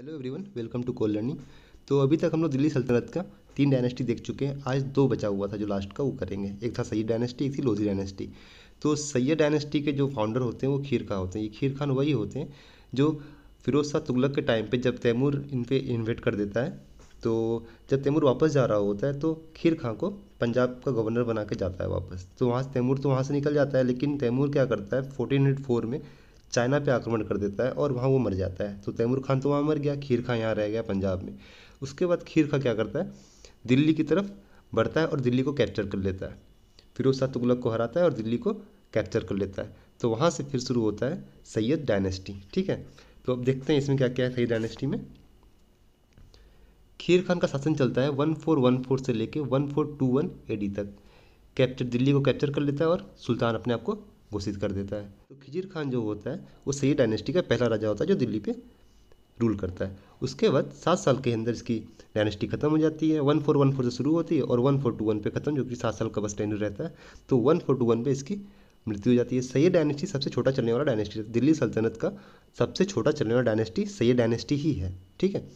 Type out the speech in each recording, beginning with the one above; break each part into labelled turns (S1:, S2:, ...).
S1: hello everyone welcome to Cole learning तो अभी तक हम लोग दिल्ली सल्तनत का तीन डायनेस्टी देख चुके हैं आज दो बचा हुआ था जो लास्ट का वो करेंगे एक था सैयद डायनेस्टी एक थी लोधी डायनेस्टी तो सैयद डायनेस्टी के जो फाउंडर होते हैं वो खीर खां होते हैं ये खीर खान वही होते हैं जो फिरोज शाह तुगलक के टाइम पर जब तैमूर इन पर इन्वेट कर देता है तो जब तैमूर वापस जा रहा होता है तो खीर खां को पंजाब का गवर्नर बना के जाता है वापस तो वहाँ से तैमूर तो वहाँ से निकल जाता है लेकिन तैमूर क्या करता है फोर्टीन हंड्रेड फोर में चाइना पे आक्रमण कर देता है और वहाँ वो मर जाता है तो तैमूर खान तो वहाँ मर गया खीर खां यहाँ रह गया पंजाब में उसके बाद खीर खां क्या करता है दिल्ली की तरफ बढ़ता है और दिल्ली को कैप्चर कर लेता है फिरोज शाह तुगलक को हराता है और दिल्ली को कैप्चर कर लेता है तो वहाँ से फिर शुरू होता है सैयद डायनेस्टी ठीक है तो अब देखते हैं इसमें क्या क्या है सैयद डायनेस्टी में खीर खान का शासन चलता है वन फोर वन फोर से लेके one four two one AD तक कैप्चर दिल्ली को कैप्चर कर लेता है और सुल्तान अपने आप को घोषित कर देता है तो खिजिर खान जो होता है वो सही डायनेस्टी का पहला राजा होता है जो दिल्ली पे रूल करता है उसके बाद सात साल के अंदर इसकी डायनेस्टी खत्म हो जाती है वन फोर वन फोर से शुरू होती है और वन फोर टू वन पे खत्म जो कि सात साल का बस टेन्यू रहता है तो वन फोर टू वन पे इसकी मृत्यु हो जाती है सैयद डायनेस्टी सबसे छोटा चलने वाला डायनेस्टी दिल्ली सल्तनत का सबसे छोटा चलने वाला डायनेस्टी सैयद डायनेस्टी ही है ठीक है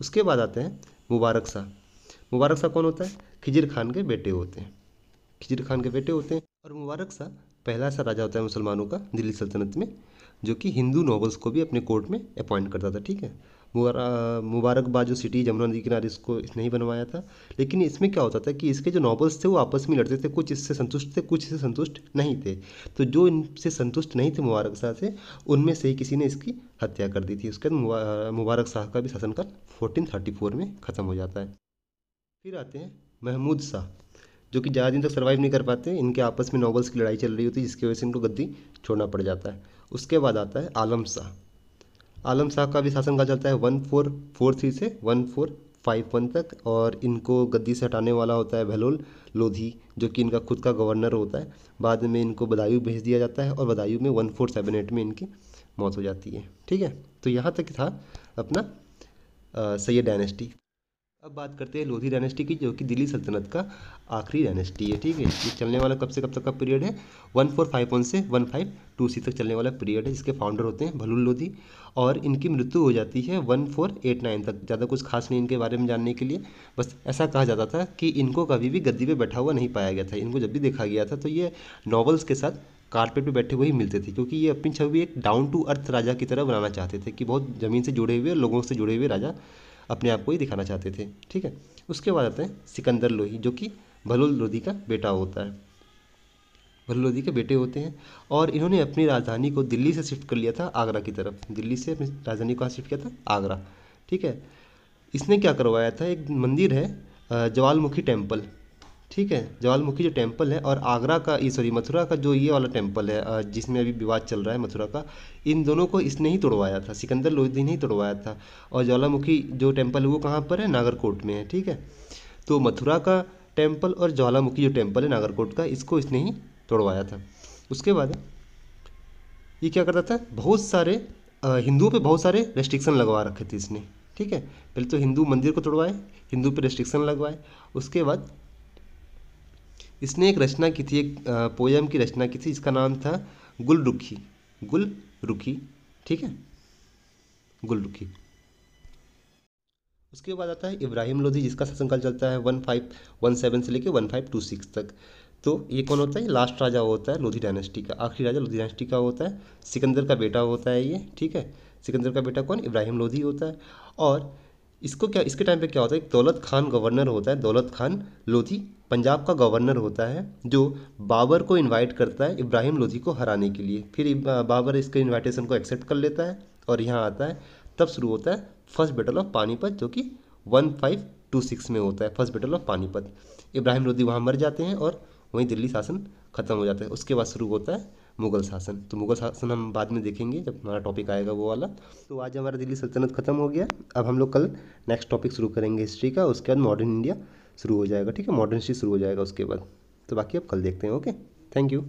S1: उसके बाद आते हैं मुबारक शाह मुबारक शाह कौन होता है खिजिर खान के बेटे होते हैं खिजिर खान के बेटे होते हैं और मुबारक शाह पहला ऐसा राजा होता है मुसलमानों का दिल्ली सल्तनत में जो कि हिंदू नॉवल्स को भी अपने कोर्ट में अपॉइंट करता था ठीक है मुबारकबाद जो सिटी जमुना नदी किनारे इसको इसने ही बनवाया था लेकिन इसमें क्या होता था कि इसके जो नॉवल्स थे वो आपस में लड़ते थे कुछ इससे संतुष्ट थे कुछ इससे संतुष्ट नहीं थे तो जो इनसे संतुष्ट नहीं थे मुबारक शाह से उनमें से ही किसी ने इसकी हत्या कर दी थी उसके बाद मुबारक शाह का भी शासनकाल फोर्टीन थर्टी फोर में ख़त्म हो जाता है फिर आते हैं महमूद शाह जो कि ज़्यादा दिन तक सर्वाइव नहीं कर पाते इनके आपस में नॉवल्स की लड़ाई चल रही होती है जिसकी वजह से इनको गद्दी छोड़ना पड़ जाता है उसके बाद आता है आलम शाह आलम शाह का भी शासन कहा जाता है वन फोर फोर थ्री से वन फोर फाइव वन तक और इनको गद्दी से हटाने वाला होता है बहलोल लोधी जो कि इनका खुद का गवर्नर होता है बाद में इनको बदायूँ भेज दिया जाता है और बदायूँ में वन फोर सेवन एट में इनकी मौत हो जाती है ठीक है तो यहाँ तक था अपना सैयद डायनेस्टी अब बात करते हैं लोधी डायनेस्टी की जो कि दिल्ली सल्तनत का आखिरी डायनेस्टी है ठीक है ये चलने वाला कब से कब तक का पीरियड है वन फोर फाइव वन से वन फाइव टू सी तक चलने वाला पीरियड है जिसके फाउंडर होते हैं भलूल लोधी और इनकी मृत्यु हो जाती है वन फोर एट नाइन तक ज़्यादा कुछ खास नहीं इनके बारे में जानने के लिए बस ऐसा कहा जाता था कि इनको कभी भी गद्दी पर बैठा हुआ नहीं पाया गया था इनको जब भी देखा गया था तो ये नॉवल्स के साथ कारपेट पे बैठे हुए ही मिलते थे क्योंकि ये अपनी छवि एक डाउन टू अर्थ राजा की तरह बनाना चाहते थे कि बहुत ज़मीन से जुड़े हुए लोगों से जुड़े हुए राजा अपने आप को ही दिखाना चाहते थे ठीक है उसके बाद आते हैं सिकंदर लोही जो कि भलोल लोधी का बेटा होता है भलोल लोधी के बेटे होते हैं और इन्होंने अपनी राजधानी को दिल्ली से शिफ्ट कर लिया था आगरा की तरफ दिल्ली से अपनी राजधानी को शिफ्ट किया था आगरा ठीक है इसने क्या करवाया था एक मंदिर है जवालमुखी टेम्पल ठीक है ज्वालामुखी जो टेम्पल है और आगरा का ये सॉरी मथुरा का जो ये वाला टेम्पल है जिसमें अभी विवाद चल रहा है मथुरा का इन दोनों को इसने ही तोड़वाया था सिकंदर लोधी ने ही तोड़वाया था और ज्वालामुखी जो टेम्पल है वो कहाँ पर है नागरकोट में है ठीक है तो मथुरा का टेम्पल और ज्वालामुखी जो टेम्पल है नागरकोट का इसको इसने ही तोड़वाया था उसके बाद ये क्या करता था बहुत सारे हिंदुओं पर बहुत सारे रेस्ट्रिक्शन लगवा रखे थे इसने ठीक है पहले तो हिंदू मंदिर को तोड़वाए हिंदू पे रेस्ट्रिक्शन लगवाए उसके बाद इसने एक रचना की थी एक पोयम की रचना की थी इसका नाम था गुल रुखी गुल रुखी ठीक है गुल रुखी उसके बाद आता है इब्राहिम लोधी जिसका शासनकाल चलता है वन फाइव वन सेवन से लेकर वन फाइव टू सिक्स तक तो ये कौन होता है लास्ट राजा होता है लोधी डायनेस्टी का आखिरी राजा लोधी डायनेस्टी का होता है सिकंदर का बेटा होता है ये ठीक है सिकंदर का बेटा कौन इब्राहिम लोधी होता है और इसको क्या इसके टाइम पे क्या होता है दौलत खान गवर्नर होता है दौलत खान लोधी पंजाब का गवर्नर होता है जो बाबर को इनवाइट करता है इब्राहिम लोधी को हराने के लिए फिर बाबर इसके इनविटेशन को एक्सेप्ट कर लेता है और यहाँ आता है तब शुरू होता है फर्स्ट बैटल ऑफ पानीपत जो कि वन फाइव टू सिक्स में होता है first battle of Panipat Ibrahim Lodhi वहाँ मर जाते हैं और वहीं दिल्ली शासन खत्म हो जाता है उसके बाद शुरू होता है मुग़ल शासन तो मुग़ल शासन हम बाद में देखेंगे जब हमारा टॉपिक आएगा वो वाला तो आज हमारा दिल्ली सल्तनत ख़त्म हो गया अब हम लोग कल नेक्स्ट टॉपिक शुरू करेंगे हिस्ट्री का उसके बाद मॉडर्न इंडिया शुरू हो जाएगा ठीक है मॉडर्न हिस्ट्री शुरू हो जाएगा उसके बाद तो बाकी आप कल देखते हैं ओके थैंक यू